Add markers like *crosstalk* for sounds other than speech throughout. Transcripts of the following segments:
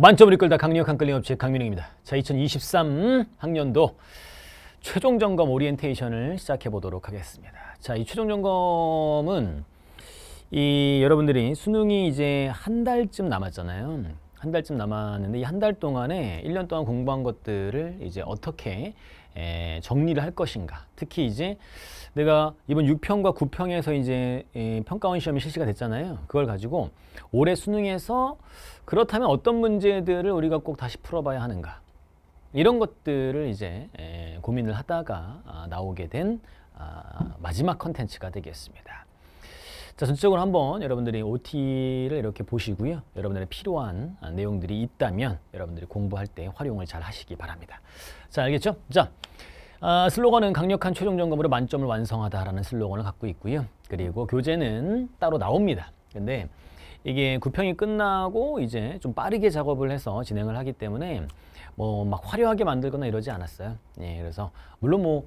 만점을 이끌다 강력한 끌림업체 강민영입니다. 자, 2023 학년도 최종 점검 오리엔테이션을 시작해 보도록 하겠습니다. 자, 이 최종 점검은 이 여러분들이 수능이 이제 한 달쯤 남았잖아요. 한 달쯤 남았는데 이 한 달 동안에 1년 동안 공부한 것들을 이제 어떻게 에, 정리를 할 것인가. 특히 이제 내가 이번 6평과 9평에서 이제 에, 평가원 시험이 실시가 됐잖아요. 그걸 가지고 올해 수능에서 그렇다면 어떤 문제들을 우리가 꼭 다시 풀어봐야 하는가. 이런 것들을 이제 에, 고민을 하다가 아, 나오게 된 아, 마지막 컨텐츠가 되겠습니다. 자, 전적으로 한번 여러분들이 OT를 이렇게 보시고요. 여러분들의 필요한 내용들이 있다면 여러분들이 공부할 때 활용을 잘 하시기 바랍니다. 자, 알겠죠? 자, 아, 슬로건은 강력한 최종 점검으로 만점을 완성하다라는 슬로건을 갖고 있고요. 그리고 교재는 따로 나옵니다. 근데 이게 구평이 끝나고 이제 좀 빠르게 작업을 해서 진행을 하기 때문에 뭐 막 화려하게 만들거나 이러지 않았어요. 예, 그래서 물론 뭐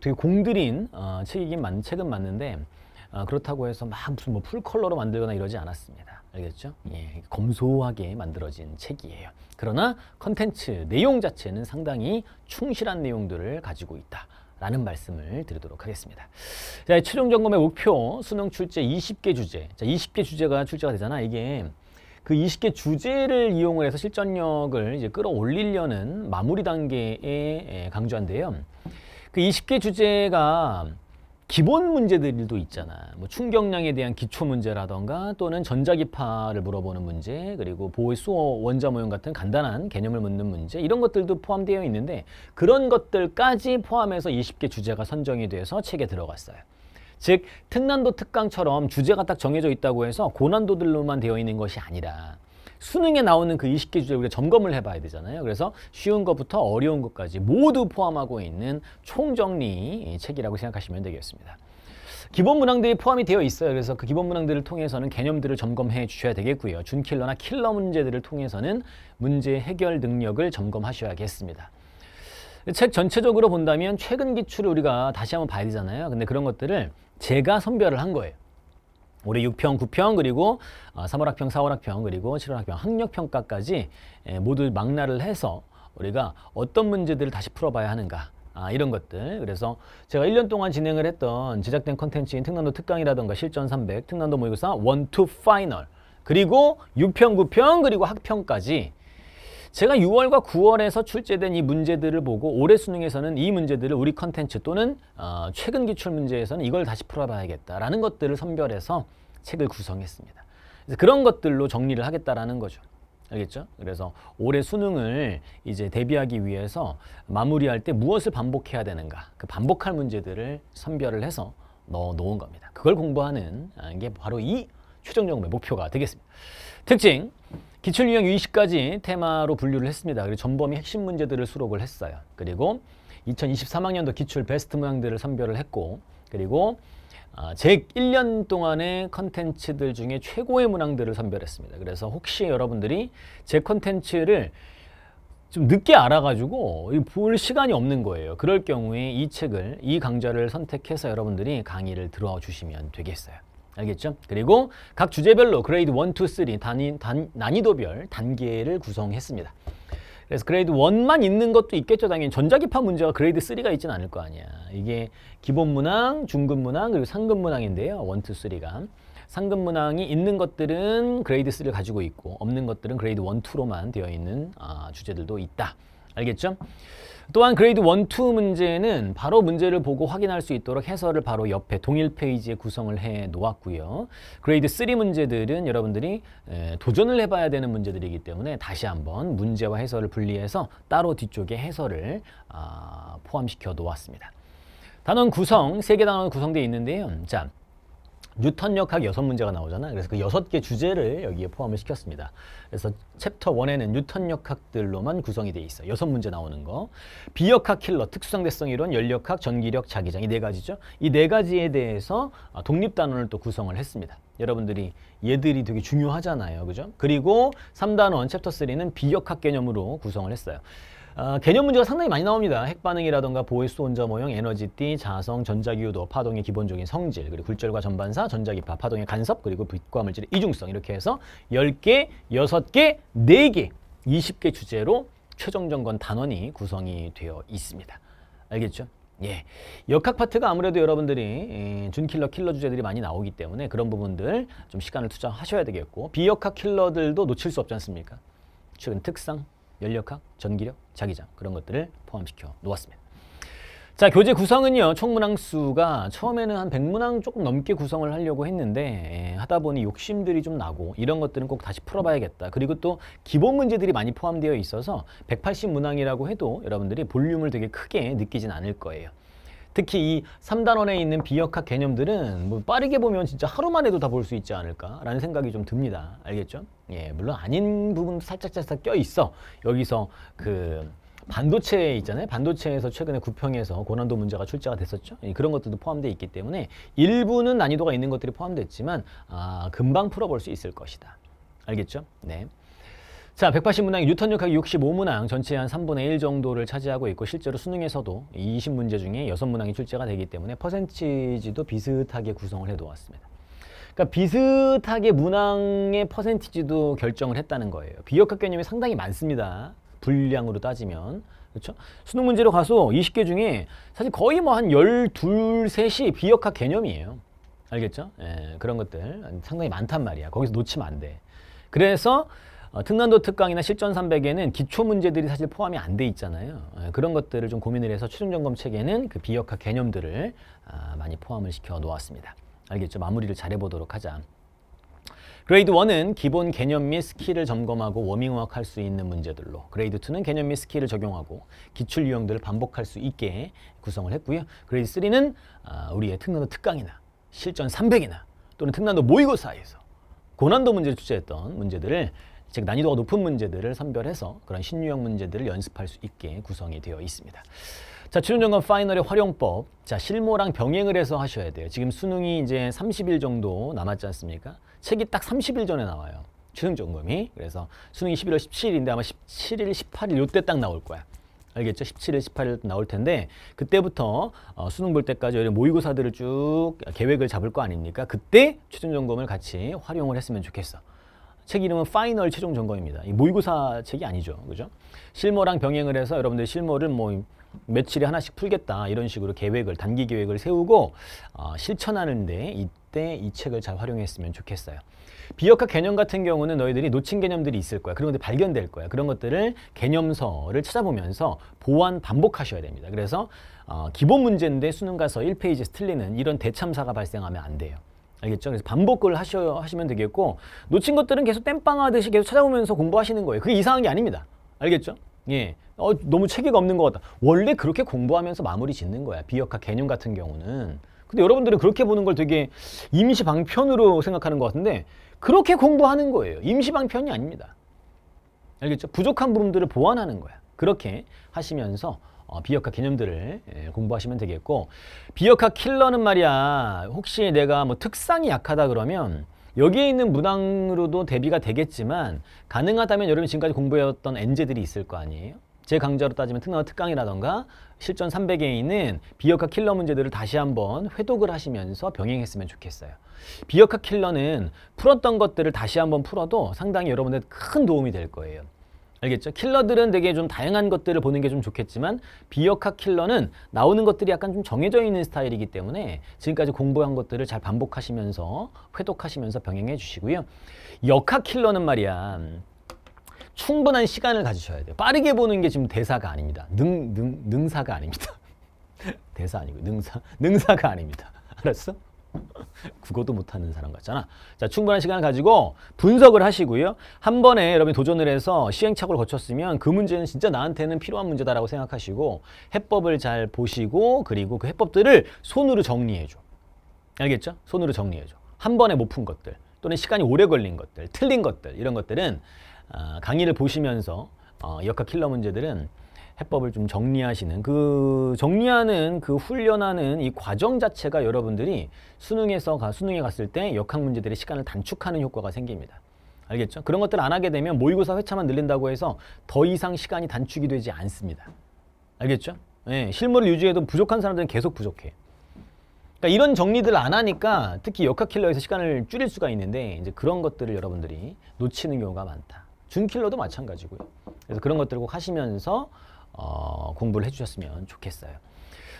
되게 공들인 어, 책이긴 만, 책은 맞는데 아, 그렇다고 해서 막 무슨 뭐 풀컬러로 만들거나 이러지 않았습니다. 알겠죠? 예, 검소하게 만들어진 책이에요. 그러나 컨텐츠 내용 자체는 상당히 충실한 내용들을 가지고 있다. 라는 말씀을 드리도록 하겠습니다. 자, 최종 점검의 목표 수능 출제 20개 주제. 자, 20개 주제가 출제가 되잖아. 이게 그 20개 주제를 이용을 해서 실전력을 이제 끌어올리려는 마무리 단계에 예, 강조한데요. 그 20개 주제가 기본 문제들도 있잖아. 뭐 충격량에 대한 기초 문제라던가 또는 전자기파를 물어보는 문제 그리고 보의 수호 원자 모형 같은 간단한 개념을 묻는 문제 이런 것들도 포함되어 있는데 그런 것들까지 포함해서 20개 주제가 선정이 돼서 책에 들어갔어요. 즉 특난도 특강처럼 주제가 딱 정해져 있다고 해서 고난도들로만 되어 있는 것이 아니라 수능에 나오는 그 20개 주제 우리가 점검을 해봐야 되잖아요. 그래서 쉬운 것부터 어려운 것까지 모두 포함하고 있는 총정리 책이라고 생각하시면 되겠습니다. 기본 문항들이 포함이 되어 있어요. 그래서 그 기본 문항들을 통해서는 개념들을 점검해 주셔야 되겠고요. 준킬러나 킬러 문제들을 통해서는 문제 해결 능력을 점검하셔야겠습니다. 책 전체적으로 본다면 최근 기출을 우리가 다시 한번 봐야 되잖아요. 근데 그런 것들을 제가 선별을 한 거예요. 올해 6평, 9평, 그리고 3월학평, 어, 4월학평, 그리고 7월학평 학력평가까지 예, 모두 망라를 해서 우리가 어떤 문제들을 다시 풀어봐야 하는가 아, 이런 것들 그래서 제가 1년 동안 진행을 했던 제작된 컨텐츠인 특난도 특강이라던가 실전 300, 특난도 모의고사 1, 2, 파이널 그리고 6평, 9평, 그리고 학평까지 제가 6월과 9월에서 출제된 이 문제들을 보고 올해 수능에서는 이 문제들을 우리 컨텐츠 또는 어, 최근 기출문제에서는 이걸 다시 풀어봐야겠다라는 것들을 선별해서 책을 구성했습니다. 그래서 그런 것들로 정리를 하겠다라는 거죠. 알겠죠? 그래서 올해 수능을 이제 대비하기 위해서 마무리할 때 무엇을 반복해야 되는가 그 반복할 문제들을 선별을 해서 넣어 놓은 겁니다. 그걸 공부하는 아, 게 바로 이 추정 요금의 목표가 되겠습니다. 특징, 기출 유형 유의식까지 테마로 분류를 했습니다. 그리고 전범위 핵심 문제들을 수록을 했어요. 그리고 2023학년도 기출 베스트 모양들을 선별을 했고 그리고 제 아, 1년 동안의 컨텐츠들 중에 최고의 문항들을 선별했습니다. 그래서 혹시 여러분들이 제 컨텐츠를 좀 늦게 알아가지고 볼 시간이 없는 거예요. 그럴 경우에 이 책을, 이 강좌를 선택해서 여러분들이 강의를 들어와 주시면 되겠어요. 알겠죠? 그리고 각 주제별로 그레이드 1, 2, 3 단위, 단, 난이도별 단계를 구성했습니다. 그래서 그레이드 1만 있는 것도 있겠죠. 당연히 전자기파 문제가 그레이드 3가 있지는 않을 거 아니야. 이게 기본 문항, 중급 문항, 그리고 상급 문항인데요. 1, 2, 3가. 상급 문항이 있는 것들은 그레이드 3를 가지고 있고 없는 것들은 그레이드 1, 2로만 되어 있는 아, 주제들도 있다. 알겠죠? 또한 그레이드 1, 2 문제는 바로 문제를 보고 확인할 수 있도록 해설을 바로 옆에 동일 페이지에 구성을 해 놓았고요. 그레이드 3 문제들은 여러분들이 도전을 해봐야 되는 문제들이기 때문에 다시 한번 문제와 해설을 분리해서 따로 뒤쪽에 해설을 아, 포함시켜 놓았습니다. 단원 구성, 세 개 단원 구성되어 있는데요. 자, 뉴턴 역학 여섯 문제가 나오잖아. 그래서 그 여섯 개 주제를 여기에 포함을 시켰습니다. 그래서 챕터 원에는 뉴턴 역학들로만 구성이 돼 있어. 여섯 문제 나오는 거. 비역학 킬러, 특수상대성 이론, 열역학, 전기력, 자기장 이 네 가지죠. 이 네 가지에 대해서 아, 독립 단원을 또 구성을 했습니다. 여러분들이 얘들이 되게 중요하잖아요. 그죠? 그리고 삼단원 챕터 쓰리는 비역학 개념으로 구성을 했어요. 아, 개념 문제가 상당히 많이 나옵니다. 핵반응이라던가 보이스 온저 모형, 에너지띠, 자성, 전자기유도, 파동의 기본적인 성질, 그리고 굴절과 전반사, 전자기파, 파동의 간섭, 그리고 빛과 물질의 이중성 이렇게 해서 10개, 6개, 4개, 20개 주제로 최종점검 단원이 구성이 되어 있습니다. 알겠죠? 예. 역학 파트가 아무래도 여러분들이 예, 준킬러 킬러 주제들이 많이 나오기 때문에 그런 부분들 좀 시간을 투자하셔야 되겠고 비역학 킬러들도 놓칠 수 없지 않습니까? 최근 특성 연력학, 전기력, 자기장 그런 것들을 포함시켜 놓았습니다. 자, 교재 구성은요. 총문항수가 처음에는 한 100문항 조금 넘게 구성을 하려고 했는데 예, 하다 보니 욕심들이 좀 나고 이런 것들은 꼭 다시 풀어봐야겠다. 그리고 또 기본 문제들이 많이 포함되어 있어서 180문항이라고 해도 여러분들이 볼륨을 되게 크게 느끼진 않을 거예요. 특히 이 3단원에 있는 비역학 개념들은 뭐 빠르게 보면 진짜 하루만 해도 다 볼 수 있지 않을까라는 생각이 좀 듭니다. 알겠죠? 예, 물론 아닌 부분 살짝살짝 껴 있어. 여기서 그 반도체 있잖아요. 반도체에서 최근에 구평에서 고난도 문제가 출제가 됐었죠. 예, 그런 것들도 포함되어 있기 때문에 일부는 난이도가 있는 것들이 포함됐지만 아, 금방 풀어볼 수 있을 것이다. 알겠죠? 네. 자, 180문항이 뉴턴역학이 65문항 전체의 한 3분의 1 정도를 차지하고 있고 실제로 수능에서도 20문제 중에 6문항이 출제가 되기 때문에 퍼센티지도 비슷하게 구성을 해놓았습니다. 그러니까 비슷하게 문항의 퍼센티지도 결정을 했다는 거예요. 비역학 개념이 상당히 많습니다. 분량으로 따지면. 그렇죠? 수능 문제로 가서 20개 중에 사실 거의 뭐 한 12, 3이 비역학 개념이에요. 알겠죠? 예, 그런 것들 상당히 많단 말이야. 거기서 놓치면 안 돼. 그래서 어, 특난도 특강이나 실전 300에는 기초 문제들이 사실 포함이 안 돼 있잖아요. 예, 그런 것들을 좀 고민을 해서 최종점검 책에는 그 비역학 개념들을 아, 많이 포함을 시켜 놓았습니다. 알겠죠? 마무리를 잘 해보도록 하자. 그레이드 1은 기본 개념 및 스킬을 점검하고 워밍업 할수 있는 문제들로 그레이드 2는 개념 및 스킬을 적용하고 기출 유형들을 반복할 수 있게 구성을 했고요. 그레이드 3는 아, 우리의 특난도 특강이나 실전 300이나 또는 특난도 모의고사에서 고난도 문제를 출제했던 문제들을 즉 난이도가 높은 문제들을 선별해서 그런 신유형 문제들을 연습할 수 있게 구성이 되어 있습니다. 자, 출연점검 파이널의 활용법. 자, 실무랑 병행을 해서 하셔야 돼요. 지금 수능이 이제 30일 정도 남았지 않습니까? 책이 딱 30일 전에 나와요. 수능 점검이. 그래서 수능이 11월 17일인데 아마 17일, 18일 요때 딱 나올 거야. 알겠죠? 17일, 18일 나올 텐데 그때부터 어, 수능 볼 때까지 모의고사들을 쭉 계획을 잡을 거 아닙니까? 그때 추천 점검을 같이 활용을 했으면 좋겠어. 책 이름은 파이널 최종 점검입니다. 이 모의고사 책이 아니죠. 그죠? 실무랑 병행을 해서 여러분들 실무를 뭐 며칠에 하나씩 풀겠다 이런 식으로 계획을 단기 계획을 세우고 어, 실천하는데 이때 이 책을 잘 활용했으면 좋겠어요. 비역학 개념 같은 경우는 너희들이 놓친 개념들이 있을 거야. 그런 것들 발견될 거야. 그런 것들을 개념서를 찾아보면서 보완 반복하셔야 됩니다. 그래서 어, 기본 문제인데 수능가서 1페이지 에 틀리는 이런 대참사가 발생하면 안 돼요. 알겠죠? 그래서 반복을 하셔, 하시면 되겠고 놓친 것들은 계속 땜빵하듯이 계속 찾아보면서 공부하시는 거예요. 그게 이상한 게 아닙니다. 알겠죠? 예. 어, 너무 체계가 없는 것 같다. 원래 그렇게 공부하면서 마무리 짓는 거야. 비역학 개념 같은 경우는. 근데 여러분들은 그렇게 보는 걸 되게 임시 방편으로 생각하는 것 같은데 그렇게 공부하는 거예요. 임시 방편이 아닙니다. 알겠죠? 부족한 부분들을 보완하는 거야. 그렇게 하시면서 어, 비역학 개념들을 예, 공부하시면 되겠고 비역학 킬러는 말이야 혹시 내가 뭐 특상이 약하다 그러면 여기에 있는 문항으로도 대비가 되겠지만 가능하다면 여러분 지금까지 공부해왔던 엔제들이 있을 거 아니에요? 제 강좌로 따지면 특강 특강이라던가 실전 300에 있는 비역학 킬러 문제들을 다시 한번 회독을 하시면서 병행했으면 좋겠어요. 비역학 킬러는 풀었던 것들을 다시 한번 풀어도 상당히 여러분들 큰 도움이 될 거예요. 알겠죠? 킬러들은 되게 좀 다양한 것들을 보는 게 좀 좋겠지만 비역학 킬러는 나오는 것들이 약간 좀 정해져 있는 스타일이기 때문에 지금까지 공부한 것들을 잘 반복하시면서 회독하시면서 병행해 주시고요. 역학 킬러는 말이야. 충분한 시간을 가지셔야 돼요. 빠르게 보는 게 지금 대사가 아닙니다. 능, 능, 능사가 아닙니다. *laughs* 대사 아니고 능사, 능사가 아닙니다. 알았어? 국어도 못하는 사람 같잖아. 자, 충분한 시간을 가지고 분석을 하시고요. 한 번에 여러분이 도전을 해서 시행착오를 거쳤으면 그 문제는 진짜 나한테는 필요한 문제다라고 생각하시고 해법을 잘 보시고 그리고 그 해법들을 손으로 정리해줘. 알겠죠? 손으로 정리해줘. 한 번에 못 푼 것들 또는 시간이 오래 걸린 것들, 틀린 것들 이런 것들은 아, 강의를 보시면서 어, 역학 킬러 문제들은 해법을 좀 정리하시는 그 정리하는 그 훈련하는 이 과정 자체가 여러분들이 수능에서 가, 수능에 갔을 때 역학 문제들의 시간을 단축하는 효과가 생깁니다. 알겠죠? 그런 것들 을안 하게 되면 모의고사 회차만 늘린다고 해서 더 이상 시간이 단축이 되지 않습니다. 알겠죠? 예, 실물을 유지해도 부족한 사람들은 계속 부족해. 그러니까 이런 정리들 안 하니까 특히 역학킬러에서 시간을 줄일 수가 있는데 이제 그런 것들을 여러분들이 놓치는 경우가 많다. 준킬러도 마찬가지고요. 그래서 그런 것들을 꼭 하시면서 어, 공부를 해주셨으면 좋겠어요.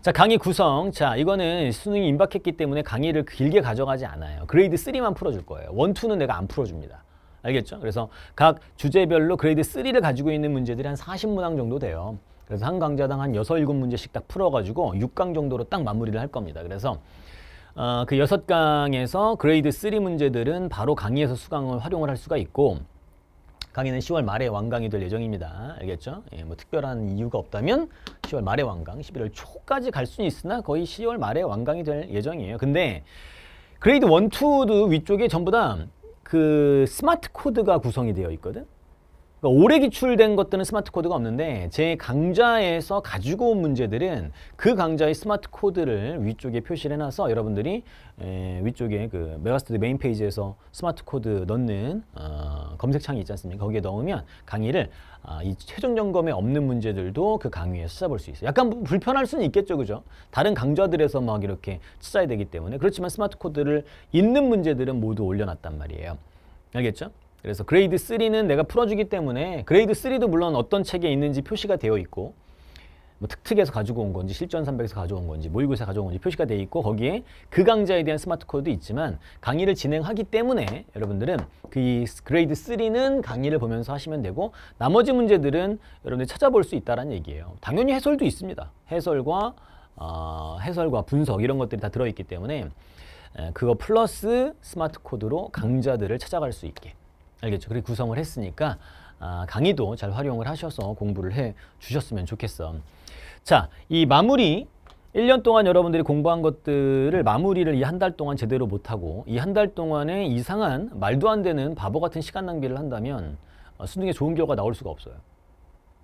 자 강의 구성 자 이거는 수능이 임박했기 때문에 강의를 길게 가져가지 않아요 그레이드 3만 풀어줄 거예요 원투는 내가 안 풀어줍니다 알겠죠 그래서 각 주제별로 그레이드 3를 가지고 있는 문제들이 한 40문항 정도 돼요 그래서 한 강좌당 한 6, 7문제씩 딱 풀어가지고 6강 정도로 딱 마무리를 할 겁니다 그래서 어, 그 6강에서 그레이드 3 문제들은 바로 강의에서 수강을 활용을 할 수가 있고 강의는 10월 말에 완강이 될 예정입니다. 알겠죠? 예, 뭐 특별한 이유가 없다면 10월 말에 완강, 11월 초까지 갈 수는 있으나 거의 10월 말에 완강이 될 예정이에요. 근데 그레이드 1, 2도 위쪽에 전부 다그 스마트 코드가 구성이 되어 있거든. 그러니까 올해 기출된 것들은 스마트 코드가 없는데 제 강좌에서 가지고 온 문제들은 그 강좌의 스마트 코드를 위쪽에 표시를 해놔서 여러분들이 에, 위쪽에 그 메가스터디 메인 페이지에서 스마트 코드 넣는 어, 검색창이 있지 않습니까? 거기에 넣으면 강의를 아, 이 최종 점검에 없는 문제들도 그 강의에서 찾아볼 수 있어요. 약간 불편할 수는 있겠죠, 그죠? 다른 강좌들에서 막 이렇게 찾아야 되기 때문에 그렇지만 스마트 코드를 있는 문제들은 모두 올려놨단 말이에요. 알겠죠? 그래서 그레이드 3는 내가 풀어주기 때문에 그레이드 3도 물론 어떤 책에 있는지 표시가 되어 있고 뭐 특특에서 가지고 온 건지 실전 300에서 가져온 건지 모의고사 가져온 건지 표시가 되어 있고 거기에 그 강좌에 대한 스마트 코드도 있지만 강의를 진행하기 때문에 여러분들은 그 그레이드 3는 강의를 보면서 하시면 되고 나머지 문제들은 여러분들이 찾아볼 수 있다는 얘기예요. 당연히 해설도 있습니다. 해설과 어, 해설과 분석 이런 것들이 다 들어있기 때문에 그거 플러스 스마트 코드로 강좌들을 찾아갈 수 있게 알겠죠? 그렇게 구성을 했으니까 아, 강의도 잘 활용을 하셔서 공부를 해 주셨으면 좋겠어. 자, 이 마무리 1년 동안 여러분들이 공부한 것들을 마무리를 이 한 달 동안 제대로 못하고 이 한 달 동안에 이상한 말도 안 되는 바보 같은 시간 낭비를 한다면 어, 수능에 좋은 결과 나올 수가 없어요.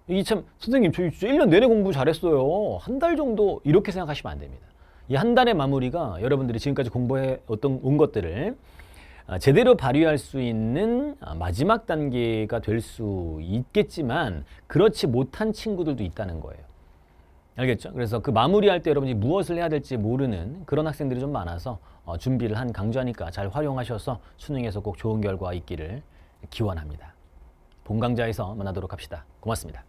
이게 참 선생님 저 1년 내내 공부 잘했어요. 한 달 정도 이렇게 생각하시면 안 됩니다. 이 한 달의 마무리가 여러분들이 지금까지 공부해 어떤 온 것들을 아, 제대로 발휘할 수 있는 아, 마지막 단계가 될 수 있겠지만 그렇지 못한 친구들도 있다는 거예요. 알겠죠? 그래서 그 마무리할 때 여러분이 무엇을 해야 될지 모르는 그런 학생들이 좀 많아서 어, 준비를 한 강좌니까 잘 활용하셔서 수능에서 꼭 좋은 결과 있기를 기원합니다. 본 강좌에서 만나도록 합시다. 고맙습니다.